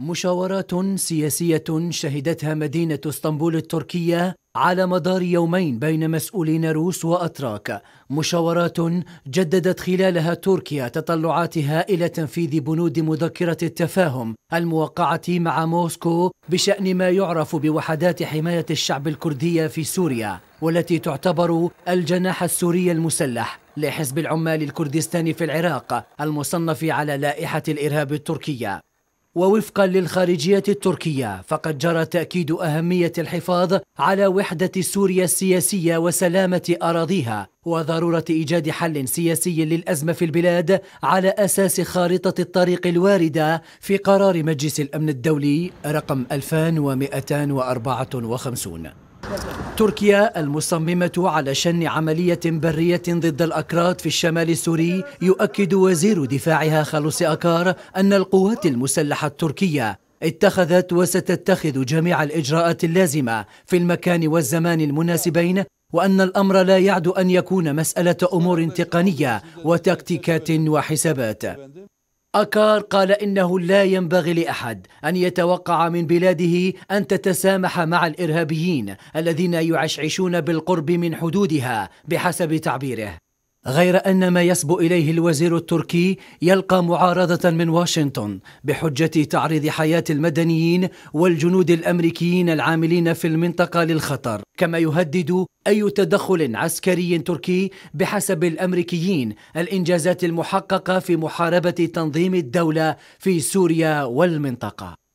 مشاورات سياسية شهدتها مدينة اسطنبول التركية على مدار يومين بين مسؤولين روس وأتراك مشاورات جددت خلالها تركيا تطلعاتها إلى تنفيذ بنود مذكرة التفاهم الموقعة مع موسكو بشأن ما يعرف بوحدات حماية الشعب الكردية في سوريا والتي تعتبر الجناح السوري المسلح لحزب العمال الكردستاني في العراق المصنف على لائحة الإرهاب التركية ووفقا للخارجية التركية فقد جرى تأكيد أهمية الحفاظ على وحدة سوريا السياسية وسلامة أراضيها وضرورة إيجاد حل سياسي للأزمة في البلاد على أساس خارطة الطريق الواردة في قرار مجلس الأمن الدولي رقم 2254 تركيا المصممة على شن عملية برية ضد الأكراد في الشمال السوري يؤكد وزير دفاعها خلوصي أكار أن القوات المسلحة التركية اتخذت وستتخذ جميع الإجراءات اللازمة في المكان والزمان المناسبين وأن الأمر لا يعد أن يكون مسألة أمور تقنية وتكتيكات وحسابات أكار قال إنه لا ينبغي لأحد أن يتوقع من بلاده أن تتسامح مع الإرهابيين الذين يعشعشون بالقرب من حدودها بحسب تعبيره غير ان ما يسبو اليه الوزير التركي يلقى معارضه من واشنطن بحجه تعريض حياه المدنيين والجنود الامريكيين العاملين في المنطقه للخطر كما يهدد اي تدخل عسكري تركي بحسب الامريكيين الانجازات المحققه في محاربه تنظيم الدوله في سوريا والمنطقه